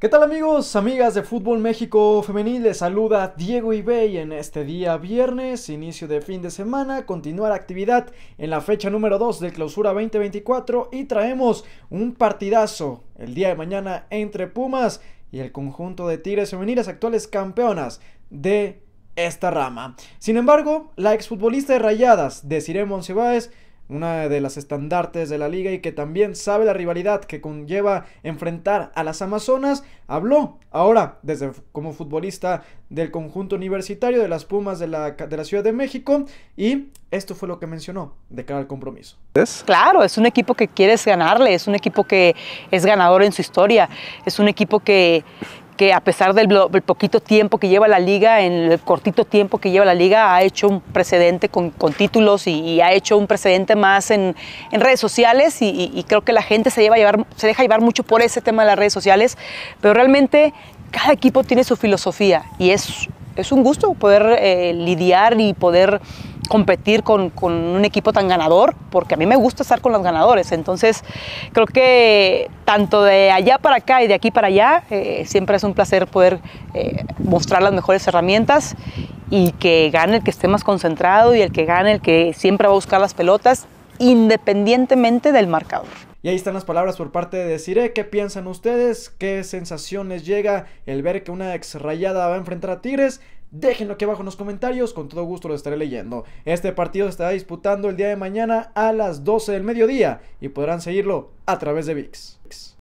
¿Qué tal amigos, amigas de Fútbol México Femenil? Les saluda Diego Ibey en este día viernes, inicio de fin de semana, continuar actividad en la fecha número 2 de clausura 2024 y traemos un partidazo el día de mañana entre Pumas y el conjunto de Tigres Femeniles, actuales campeonas de esta rama. Sin embargo, la exfutbolista de Rayadas, Desiree Monsiváis, una de las estandartes de la liga y que también sabe la rivalidad que conlleva enfrentar a las Amazonas, habló ahora desde como futbolista del conjunto universitario de las Pumas de la, de la Ciudad de México y esto fue lo que mencionó de cara al compromiso. Claro, es un equipo que quieres ganarle, es un equipo que es ganador en su historia, es un equipo que, que a pesar del, poquito tiempo que lleva la liga, en el cortito tiempo que lleva la liga, ha hecho un precedente con, títulos y, ha hecho un precedente más en, redes sociales y, creo que la gente se, lleva llevar, se deja llevar mucho por ese tema de las redes sociales, pero realmente cada equipo tiene su filosofía y es, es un gusto poder eh, lidiar y poder competir con, con, un equipo tan ganador, porque a mí me gusta estar con los ganadores. Entonces, creo que tanto de allá para acá y de aquí para allá, eh, siempre es un placer poder eh, mostrar las mejores herramientas y que gane el que esté más concentrado y el que gane el que siempre va a buscar las pelotas, independientemente del marcador. Y ahí están las palabras por parte de Cire. ¿Qué piensan ustedes? ¿Qué sensaciones llega el ver que una ex rayada va a enfrentar a Tigres? Déjenlo aquí abajo en los comentarios, con todo gusto lo estaré leyendo. Este partido se estará disputando el día de mañana a las 12 del mediodía y podrán seguirlo a través de VIX.